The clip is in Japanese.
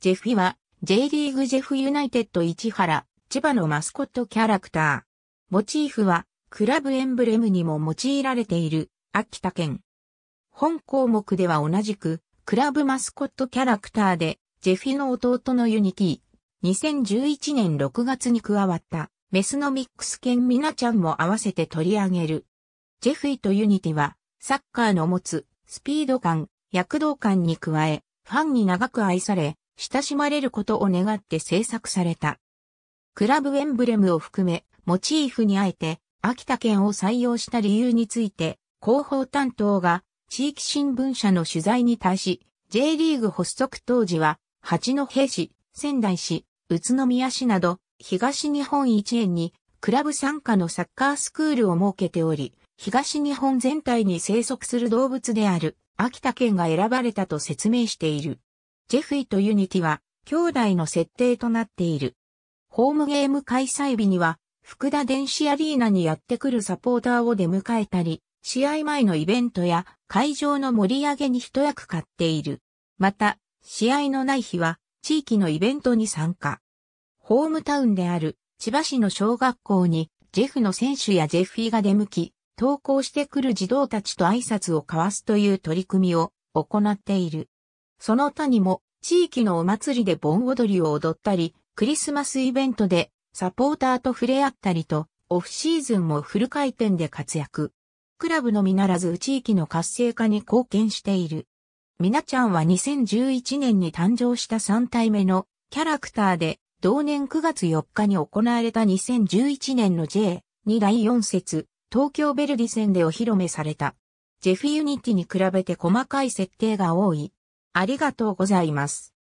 ジェフィは、J リーグジェフユナイテッド市原、千葉のマスコットキャラクター。モチーフは、クラブエンブレムにも用いられている、秋田県。本項目では同じく、クラブマスコットキャラクターで、ジェフィの弟のユニティ。2011年6月に加わった、メスのミックス犬ミナちゃんも合わせて取り上げる。ジェフィとユニティは、サッカーの持つ、スピード感、躍動感に加え、ファンに長く愛され、親しまれることを願って制作された。クラブエンブレムを含め、モチーフにあえて、秋田県を採用した理由について、広報担当が、地域新聞社の取材に対し、J リーグ発足当時は、八戸市、仙台市、宇都宮市など、東日本一円に、クラブ参加のサッカースクールを設けており、東日本全体に生息する動物である、秋田県が選ばれたと説明している。ジェフィとユニティは兄弟の設定となっている。ホームゲーム開催日には、福田電子アリーナにやってくるサポーターを出迎えたり、試合前のイベントや会場の盛り上げに一役買っている。また、試合のない日は、地域のイベントに参加。ホームタウンである千葉市の小学校に、ジェフの選手やジェフィーが出向き、登校してくる児童たちと挨拶を交わすという取り組みを行っている。その他にも、地域のお祭りで盆踊りを踊ったり、クリスマスイベントでサポーターと触れ合ったりと、オフシーズンもフル回転で活躍。クラブのみならず地域の活性化に貢献している。みなちゃんは2011年に誕生した3体目のキャラクターで、同年9月4日に行われた2011年の J2 第4節東京ベルディ戦でお披露目された。ジェフユニティに比べて細かい設定が多い。ありがとうございます。